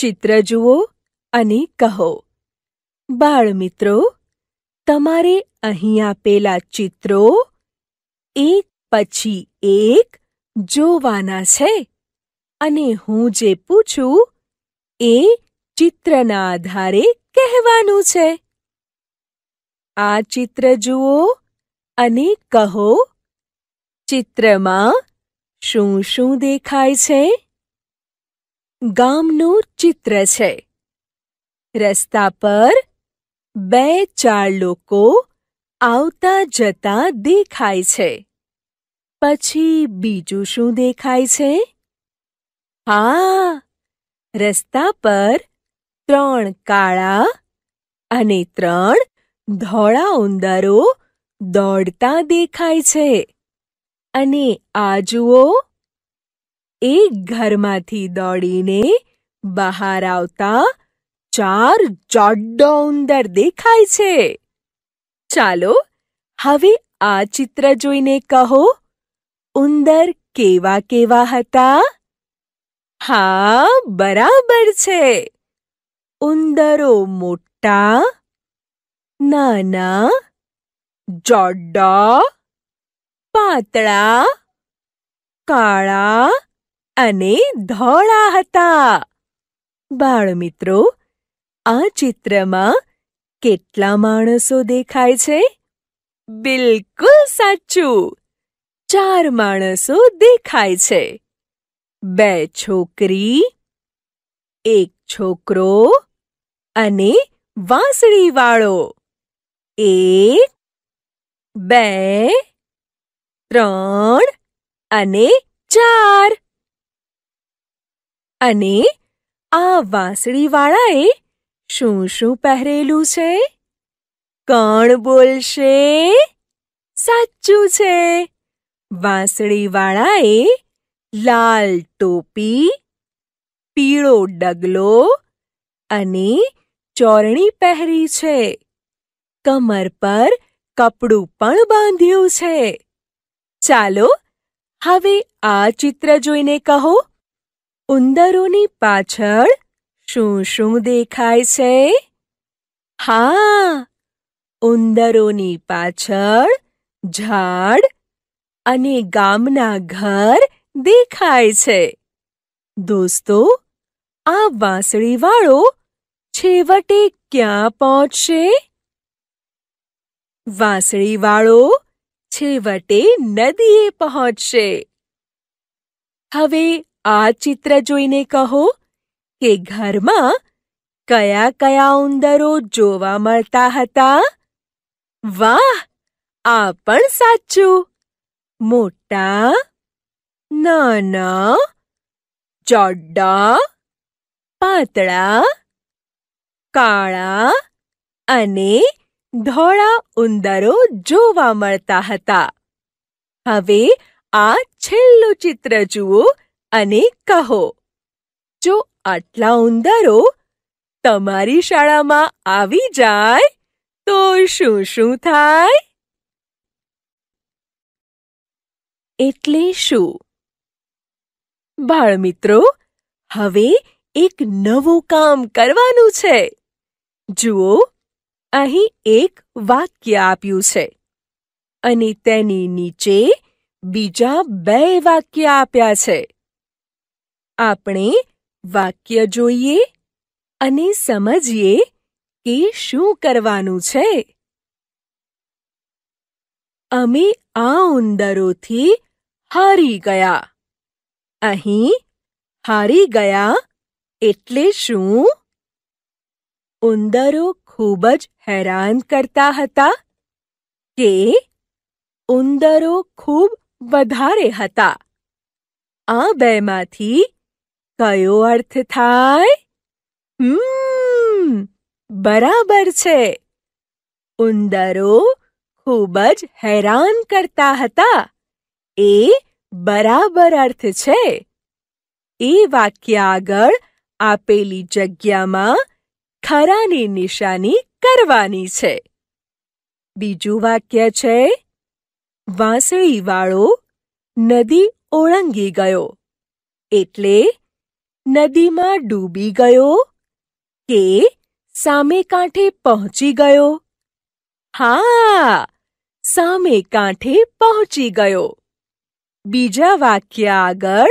ચિત્ર જુઓ અને કહો બાળમિત્રો તમારે અહીં આપેલા ચિત્રો એક પછી એક જોવાના છે અને હું જે પૂછું એ ચિત્રના આધારે કહેવાનું છે આ ચિત્ર જુઓ અને કહો ચિત્રમાં શું શું દેખાય છે ગામનું ચિત્ર છે રસ્તા પર બે ચાર લોકો આવતા જતા દેખાય છે પછી બીજું શું દેખાય છે હા રસ્તા પર ત્રણ કાળા અને ત્રણ ધોળા ઉંદરો દોડતા દેખાય છે અને આ જુઓ એક ઘરમાંથી દોડીને બહાર આવતા ચાર જાડો ઉંદર દેખાય છે ચાલો હવે આ ચિત્ર જોઈને કહો ઉંદર કેવા કેવા હતા હા બરાબર છે ઉંદરો મોટા નાના જાડા પાતળા કાળા અને ધોળા હતા બાળમિત્રો આ ચિત્રમાં કેટલા માણસો દેખાય છે બિલકુલ સાચું ચાર માણસો દેખાય છે બે છોકરી એક છોકરો અને વાંસળીવાળો એક બે ત્રણ અને ચાર અને આ વાંસળીવાળાએ શું શું પહેરેલું છે કોણ બોલશે સાચું છે વાંસળીવાળાએ લાલ ટોપી પીળો ડગલો અને ચોરણી પહેરી છે કમર પર કપડું પણ બાંધ્યું છે ચાલો હવે આ ચિત્ર જોઈને કહો ઉંદરોની પાછળ શું શું દેખાય છે હા ઉંદરોની પાછળ ઝાડ અને ગામના ઘર દેખાય છે દોસ્તો આ વાંસળીવાળો છેવટે ક્યાં પહોંચશે વાંસળીવાળો છેવટે નદીએ પહોંચશે હવે આ ચિત્ર જોઈને કહો કે ઘરમાં કયા કયા ઉંદરો જોવા મળતા હતા વાહ આ પણ સાચું મોટા નાના ચડ્ડા પાતળા કાળા અને ધોળા ઉંદરો જોવા મળતા હતા હવે આ છેલ્લું ચિત્ર જુઓ અને કહો જો આટલા ઉંદરો તમારી શાળામાં આવી જાય તો શું શું થાય એટલે શું બાળમિત્રો હવે એક નવું કામ કરવાનું છે જુઓ અહીં એક વાક્ય આપ્યું છે અને તેની નીચે બીજા બે વાક્ય આપ્યા છે આપણે વાક્ય જોઈએ અને સમજીએ કે શું કરવાનું છે અમે આ ઉંદરોથી હારી ગયા અહીં હારી ગયા એટલે શું ઉંદરો ખૂબ જ હેરાન કરતા હતા કે ઉંદરો ખૂબ વધારે હતા આ બેમાંથી કયો અર્થ થાય હમ બરાબર છે ઉંદરો ખૂબ જ હેરાન કરતા હતા એ બરાબર અર્થ છે એ વાક્ય આગળ આપેલી જગ્યામાં ખરાની નિશાની કરવાની છે બીજું વાક્ય છે વાંસળીવાળો નદી ઓળંગી ગયો એટલે નદીમાં ડૂબી ગયો કે સામે કાંઠે પહોંચી ગયો હા સામે કાંઠે પહોંચી ગયો બીજા વાક્ય આગળ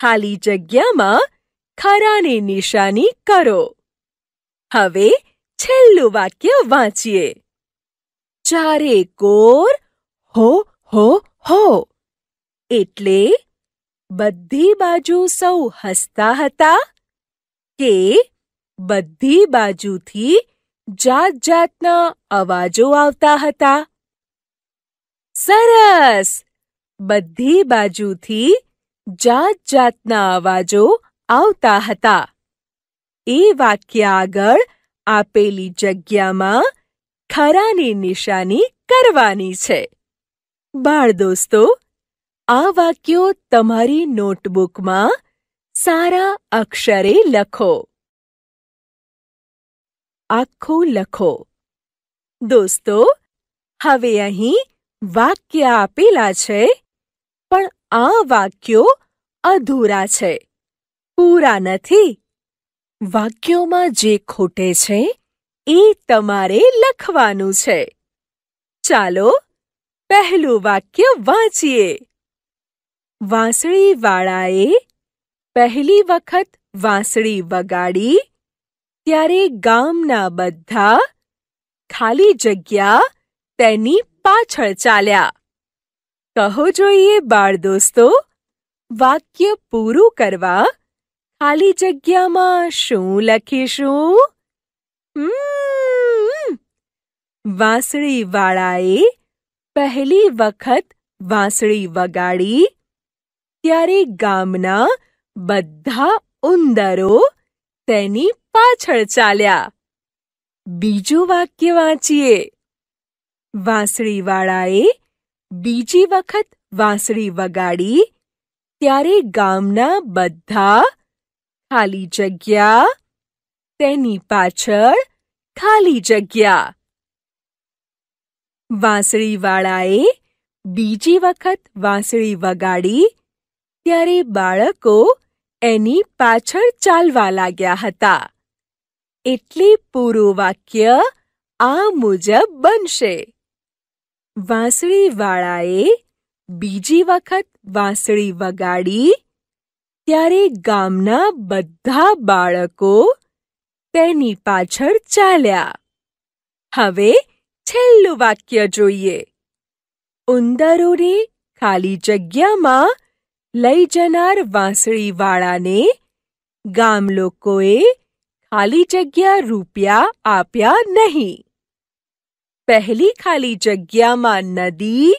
ખાલી જગ્યામાં ખરાને નિશાની કરો હવે છેલ્લું વાક્ય વાંચીએ ચારે કોર હો હો હો એટલે બધી બાજુ સૌ હસતા હતા કે બધી બાજુથી જાત જાતના અવાજો આવતા હતા સરસ બધી બાજુથી જાત જાતના અવાજો આવતા હતા એ વાક્ય આગળ આપેલી જગ્યામાં ખરાની નિશાની કરવાની છે બાળ દોસ્તો આ વાક્યો તમારી નોટબુકમાં સારા અક્ષરે લખો આખું લખો દોસ્તો હવે અહીં વાક્ય આપેલા છે પણ આ વાક્યો અધૂરા છે પૂરા નથી વાક્યોમાં જે ખોટે છે એ તમારે લખવાનું છે ચાલો પહેલું વાક્ય વાંચીએ વાંસળીવાળાએ પહેલી વખત વાંસળી વગાડી ત્યારે ગામના બધા ખાલી જગ્યા તેની પાછળ ચાલ્યા કહો જોઈએ બાળ દોસ્તો વાક્ય પૂરું કરવા ખાલી જગ્યામાં શું લખીશું વાંસળીવાળાએ પહેલી વખત વાંસળી વગાડી ત્યારે ગામના બધા ઉંદરો તેની પાછળ ચાલ્યા બીજું વાક્ય વાંચીએ વાંસળીવાળાએ બીજી વખત વાંસળી વગાડી ત્યારે ગામના બધા ખાલી જગ્યા તેની પાછળ ખાલી જગ્યા વાંસળીવાળાએ બીજી વખત વાંસળી વગાડી ત્યારે બાળકો એની પાછળ ચાલવા લાગ્યા હતા એટલે પૂરું વાક્ય આ મુજબ બનશે વાંસળીવાળાએ બીજી વખત વાંસળી વગાડી ત્યારે ગામના બધા બાળકો તેની પાછળ ચાલ્યા હવે છેલ્લું વાક્ય જોઈએ ઉંદરોને ખાલી જગ્યામાં લઈ જનાર વાંસળીવાળાને ગામ લોકોએ ખાલી જગ્યા રૂપિયા આપ્યા નહીં પહેલી ખાલી જગ્યામાં નદી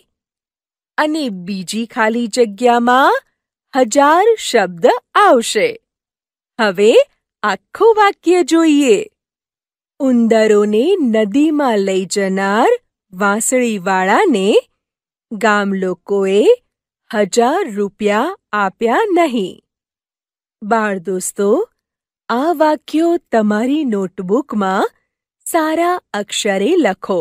અને બીજી ખાલી જગ્યામાં હજાર શબ્દ આવશે હવે આખું વાક્ય જોઈએ ઉંદરોને નદીમાં લઈ જનાર વાંસળીવાળાને ગામ લોકોએ હજાર રૂપિયા આપ્યા નહીં બાળ દોસ્તો આ વાક્યો તમારી નોટબુકમાં સારા અક્ષરે લખો